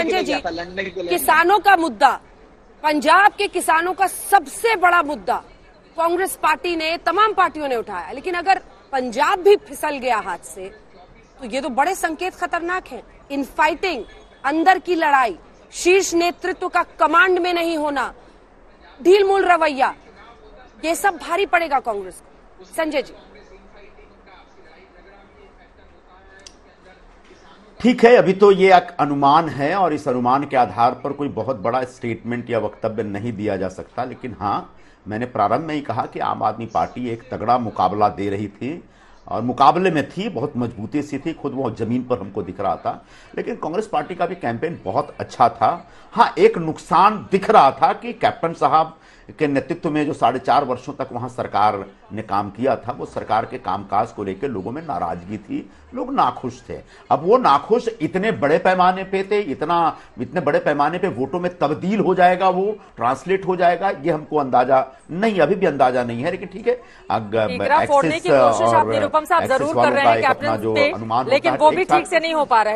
संजय जी किसानों का मुद्दा पंजाब के किसानों का सबसे बड़ा मुद्दा कांग्रेस पार्टी ने तमाम पार्टियों ने उठाया लेकिन अगर पंजाब भी फिसल गया हाथ से तो ये तो बड़े संकेत खतरनाक है इन फाइटिंग अंदर की लड़ाई शीर्ष नेतृत्व का कमांड में नहीं होना ढील मूल रवैया ये सब भारी पड़ेगा कांग्रेस को संजय जी ठीक है अभी तो ये एक अनुमान है और इस अनुमान के आधार पर कोई बहुत बड़ा स्टेटमेंट या वक्तव्य नहीं दिया जा सकता लेकिन हाँ मैंने प्रारंभ में ही कहा कि आम आदमी पार्टी एक तगड़ा मुकाबला दे रही थी और मुकाबले में थी बहुत मजबूती सी थी खुद वो ज़मीन पर हमको दिख रहा था लेकिन कांग्रेस पार्टी का भी कैंपेन बहुत अच्छा था हाँ एक नुकसान दिख रहा था कि कैप्टन साहब के नेतृत्व में जो साढ़े चार वर्षों तक वहाँ सरकार ने काम किया था वो सरकार के कामकाज को लेकर लोगों में नाराजगी थी लोग नाखुश थे अब वो नाखुश इतने बड़े पैमाने पे थे इतना इतने बड़े पैमाने पे वोटों में तब्दील हो जाएगा वो ट्रांसलेट हो जाएगा ये हमको अंदाजा नहीं अभी भी अंदाजा नहीं है लेकिन ठीक है अपना जो अनुमान लेकिन वो भी ठीक से नहीं हो पा रहा है